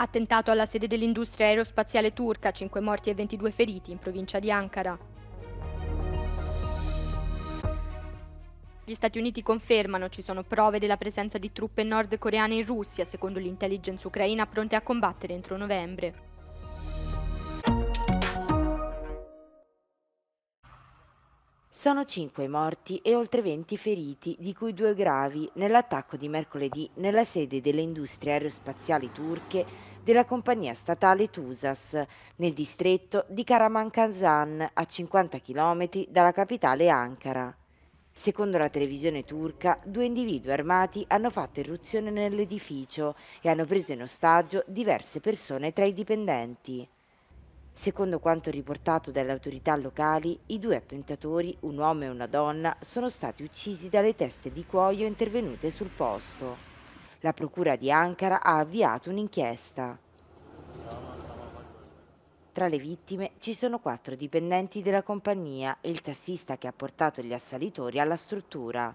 Attentato alla sede dell'industria aerospaziale turca, 5 morti e 22 feriti in provincia di Ankara. Gli Stati Uniti confermano ci sono prove della presenza di truppe nordcoreane in Russia, secondo l'intelligence ucraina pronte a combattere entro novembre. Sono 5 morti e oltre 20 feriti, di cui due gravi, nell'attacco di mercoledì nella sede delle industrie aerospaziali turche della compagnia statale Tusas, nel distretto di Karamankanzan, a 50 km dalla capitale Ankara. Secondo la televisione turca, due individui armati hanno fatto irruzione nell'edificio e hanno preso in ostaggio diverse persone tra i dipendenti. Secondo quanto riportato dalle autorità locali, i due attentatori, un uomo e una donna, sono stati uccisi dalle teste di cuoio intervenute sul posto. La procura di Ankara ha avviato un'inchiesta. Tra le vittime ci sono quattro dipendenti della compagnia e il tassista che ha portato gli assalitori alla struttura.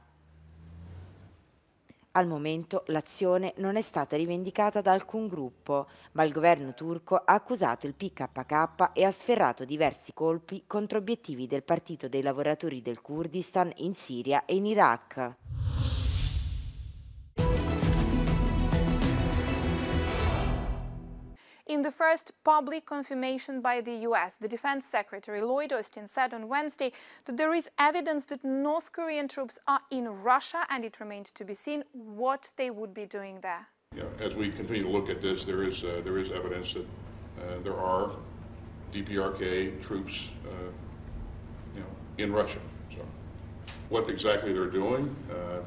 Al momento l'azione non è stata rivendicata da alcun gruppo, ma il governo turco ha accusato il PKK e ha sferrato diversi colpi contro obiettivi del Partito dei lavoratori del Kurdistan in Siria e in Iraq. In the first public confirmation by the US, the Defense Secretary Lloyd Austin said on Wednesday that there is evidence that North Korean troops are in Russia and it remains to be seen what they would be doing there. Yeah, as we continue to look at this, there is, uh, there is evidence that uh, there are DPRK troops uh, you know, in Russia. So what exactly they're doing, uh,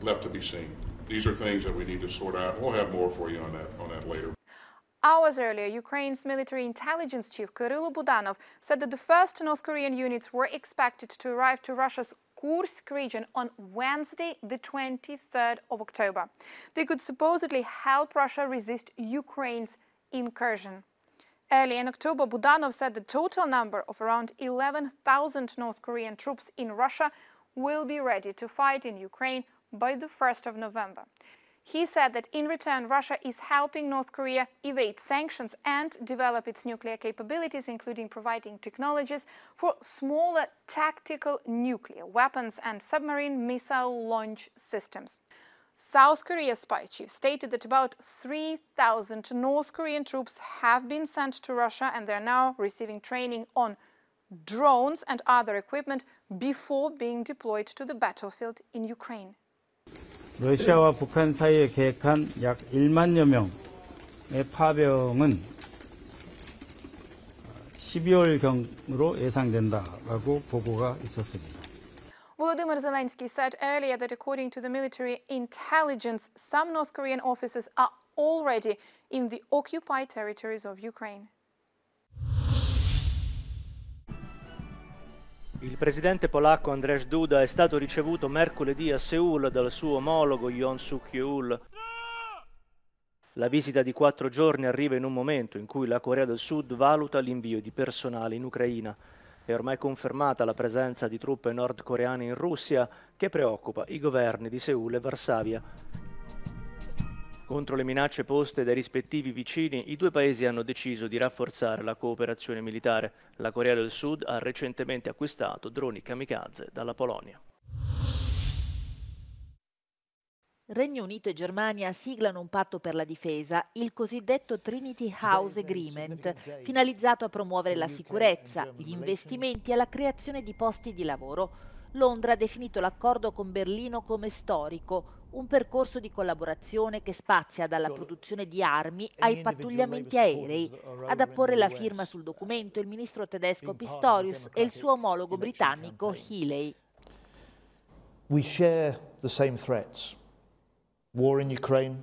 left to be seen. These are things that we need to sort out. We'll have more for you on that, on that later. Hours earlier, Ukraine's military intelligence chief Kirill Budanov said that the first North Korean units were expected to arrive to Russia's Kursk region on Wednesday, the 23rd of October. They could supposedly help Russia resist Ukraine's incursion. Early in October, Budanov said the total number of around 11,000 North Korean troops in Russia will be ready to fight in Ukraine by the 1st of November. He said that in return, Russia is helping North Korea evade sanctions and develop its nuclear capabilities, including providing technologies for smaller tactical nuclear weapons and submarine missile launch systems. South Korea's spy chief stated that about 3,000 North Korean troops have been sent to Russia and they're now receiving training on drones and other equipment before being deployed to the battlefield in Ukraine. 러시아와 북한 사이에 계획한 약 1만여 명의 파병은 12월경으로 예상된다라고 보고가 있었습니다. Volodymyr Zelensky said earlier that according to the military intelligence, some North Korean officers are already in the occupied territories of Ukraine. Il presidente polacco Andrzej Duda è stato ricevuto mercoledì a Seul dal suo omologo Jon Suk-yeol. La visita di quattro giorni arriva in un momento in cui la Corea del Sud valuta l'invio di personale in Ucraina. È ormai confermata la presenza di truppe nordcoreane in Russia che preoccupa i governi di Seul e Varsavia. Contro le minacce poste dai rispettivi vicini, i due paesi hanno deciso di rafforzare la cooperazione militare. La Corea del Sud ha recentemente acquistato droni kamikaze dalla Polonia. Regno Unito e Germania siglano un patto per la difesa, il cosiddetto Trinity House Agreement, finalizzato a promuovere la sicurezza, gli investimenti e la creazione di posti di lavoro. Londra ha definito l'accordo con Berlino come storico, un percorso di collaborazione che spazia dalla produzione di armi ai pattugliamenti aerei. Ad apporre la firma sul documento il ministro tedesco Pistorius e il suo omologo britannico Healey. We share the same threats. War in Ukraine,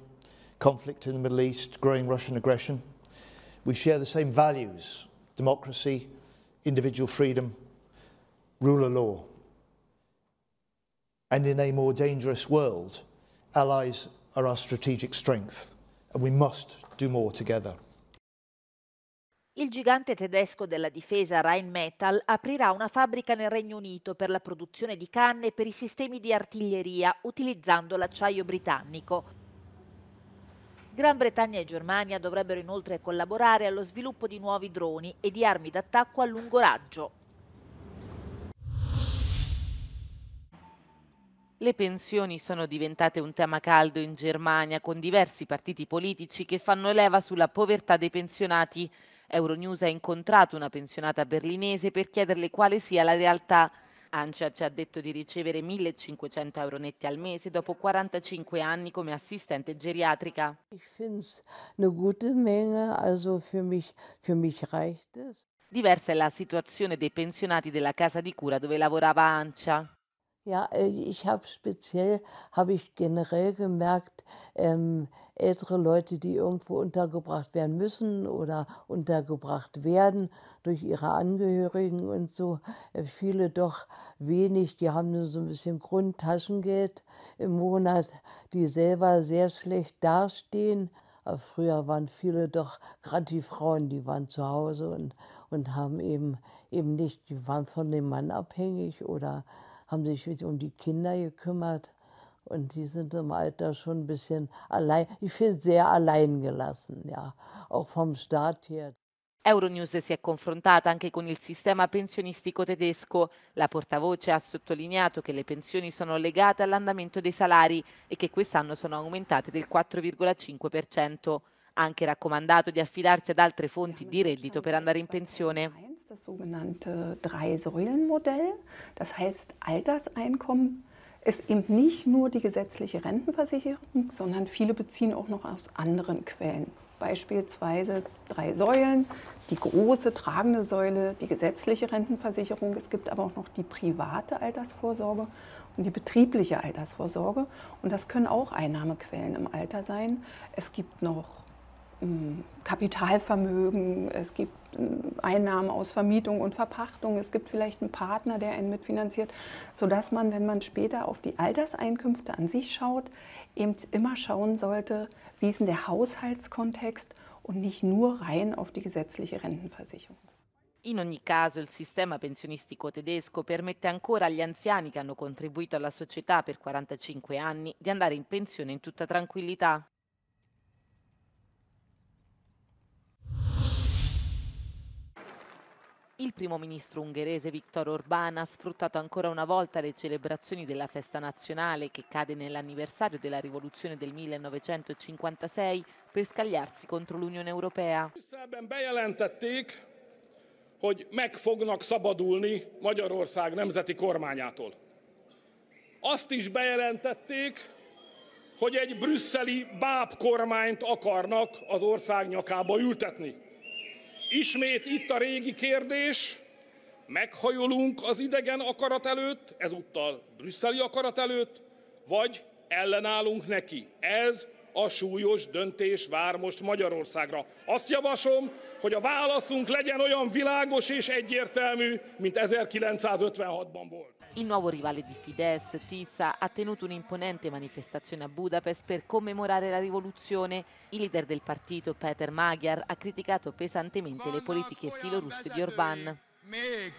conflict in the Middle East, growing Russian aggression. We share the same values, democracy, individual freedom, rule of law. And in a more dangerous world, Allies are our strategic strength, and we must do more together. Il gigante tedesco della difesa Rheinmetall aprirà una fabbrica nel Regno Unito per la produzione di canne per i sistemi di artiglieria utilizzando l'acciaio britannico. Gran Bretagna e Germania dovrebbero inoltre collaborare allo sviluppo di nuovi droni e di armi d'attacco a lungo raggio. Le pensioni sono diventate un tema caldo in Germania con diversi partiti politici che fanno leva sulla povertà dei pensionati. Euronews ha incontrato una pensionata berlinese per chiederle quale sia la realtà. Ancia ci ha detto di ricevere 1500 euro netti al mese dopo 45 anni come assistente geriatrica. Diversa è la situazione dei pensionati della casa di cura dove lavorava Ancia. Ja, äh, ich habe speziell, habe ich generell gemerkt, ähm, ältere Leute, die irgendwo untergebracht werden müssen oder untergebracht werden durch ihre Angehörigen und so, äh, viele doch wenig, die haben nur so ein bisschen Grundtaschengeld im Monat, die selber sehr schlecht dastehen. Aber früher waren viele doch, gerade die Frauen, die waren zu Hause und, und haben eben, eben nicht, die waren von dem Mann abhängig oder haben sich wieder um die Kinder gekümmert und die sind im Alter schon ein bisschen allein, ich finde sehr allein gelassen, ja, auch vom Staat her. Euronews si è confrontata anche con il sistema pensionistico tedesco. La portavoce ha sottolineato che le pensioni sono legate all'andamento dei salari e che quest'anno sono aumentate del 4,5%. Ha anche raccomandato di affidarsi ad altre fonti di reddito per andare in pensione. das sogenannte Drei-Säulen-Modell. Das heißt, Alterseinkommen ist eben nicht nur die gesetzliche Rentenversicherung, sondern viele beziehen auch noch aus anderen Quellen. Beispielsweise drei Säulen, die große tragende Säule, die gesetzliche Rentenversicherung. Es gibt aber auch noch die private Altersvorsorge und die betriebliche Altersvorsorge. Und das können auch Einnahmequellen im Alter sein. Es gibt noch ähm, Kapitalvermögen, es gibt äh, Einnahmen aus Vermietung und Verpachtung, es gibt vielleicht einen Partner, der einen mitfinanziert, sodass man, wenn man später auf die Alterseinkünfte an sich schaut, eben immer schauen sollte, wie ist denn der Haushaltskontext und nicht nur rein auf die gesetzliche Rentenversicherung. In ogni caso il sistema pensionistico tedesco permette ancora agli anziani che hanno contribuito alla società per 45 anni di andare in pensione in tutta tranquillità. Il primo ministro ungherese Viktor Orbán ha sfruttato ancora una volta le celebrazioni della festa nazionale che cade nell'anniversario della rivoluzione del 1956 per scagliarsi contro l'Unione Europea. bejelentették, hogy meg fognak szabadulni Magyarország nemzeti kormányától. Azt is bejelentették, hogy egy brüsszeli bábkormányt akarnak az ország nyakába ültetni. Ismét itt a régi kérdés, meghajolunk az idegen akarat előtt, ezúttal brüsszeli akarat előtt, vagy ellenállunk neki. Ez a súlyos döntés vár most Magyarországra. Azt javaslom, hogy a válaszunk legyen olyan világos és egyértelmű, mint 1956-ban volt. Il nuovo rivale di Fidesz, Tiza, ha tenuto un'imponente manifestazione a Budapest per commemorare la rivoluzione. Il leader del partito, Peter Magyar, ha criticato pesantemente le politiche filorusse di Orbán. Még,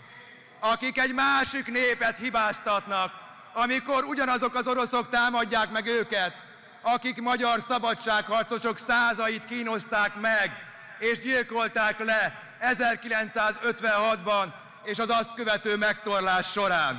akik egy másik népet hibáztatnak, amikor ugyanazok az oroszok támadják meg őket, akik magyar szabadságharcosok százait kínozták meg, és gyilkolták le 1956-ban és az azt követő megtorlás során.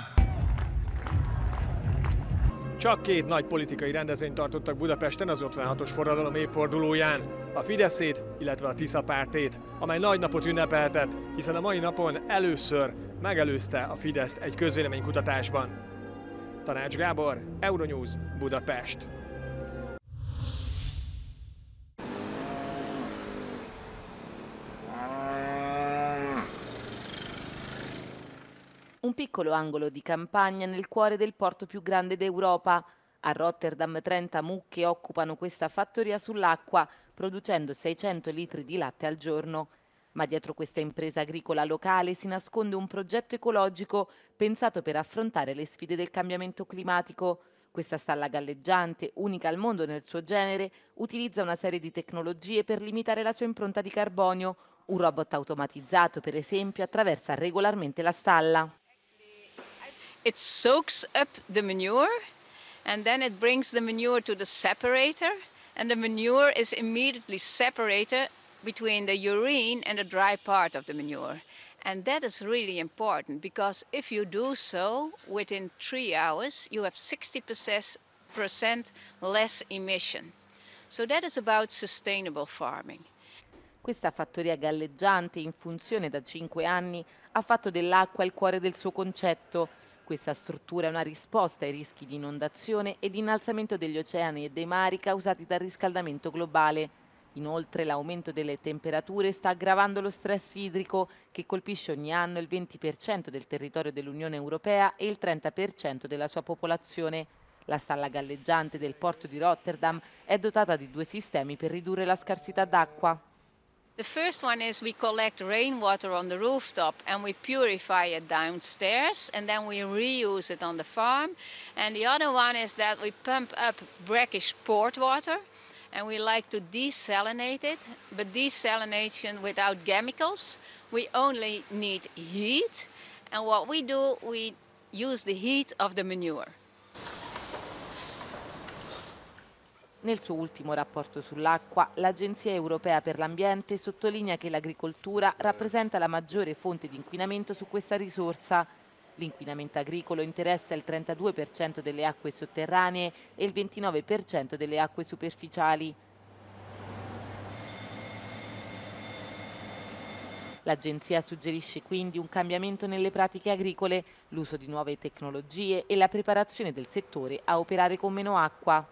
Csak két nagy politikai rendezvényt tartottak Budapesten az 56-os forradalom évfordulóján. A Fideszét, illetve a Tisza pártét, amely nagy napot ünnepeltett, hiszen a mai napon először megelőzte a Fideszt egy közvéleménykutatásban. Tanács Gábor, Euronews, Budapest. un piccolo angolo di campagna nel cuore del porto più grande d'Europa. A Rotterdam 30 mucche occupano questa fattoria sull'acqua, producendo 600 litri di latte al giorno. Ma dietro questa impresa agricola locale si nasconde un progetto ecologico pensato per affrontare le sfide del cambiamento climatico. Questa stalla galleggiante, unica al mondo nel suo genere, utilizza una serie di tecnologie per limitare la sua impronta di carbonio. Un robot automatizzato, per esempio, attraversa regolarmente la stalla. It soaks up the manure and then it brings the manure to the separator and the manure is immediately separated between the urine and the dry part of the manure. And that is really important because if you do so within three hours, you have 60% less emission. So that is about sustainable farming. Questa fattoria galleggiante in funzione da cinque anni ha fatto dell'acqua il cuore del suo concetto Questa struttura è una risposta ai rischi di inondazione e di innalzamento degli oceani e dei mari causati dal riscaldamento globale. Inoltre l'aumento delle temperature sta aggravando lo stress idrico che colpisce ogni anno il 20% del territorio dell'Unione Europea e il 30% della sua popolazione. La stalla galleggiante del porto di Rotterdam è dotata di due sistemi per ridurre la scarsità d'acqua. The first one is we collect rainwater on the rooftop and we purify it downstairs and then we reuse it on the farm. And the other one is that we pump up brackish port water and we like to desalinate it, but desalination without chemicals. We only need heat and what we do, we use the heat of the manure. Nel suo ultimo rapporto sull'acqua, l'Agenzia europea per l'ambiente sottolinea che l'agricoltura rappresenta la maggiore fonte di inquinamento su questa risorsa. L'inquinamento agricolo interessa il 32% delle acque sotterranee e il 29% delle acque superficiali. L'agenzia suggerisce quindi un cambiamento nelle pratiche agricole, l'uso di nuove tecnologie e la preparazione del settore a operare con meno acqua.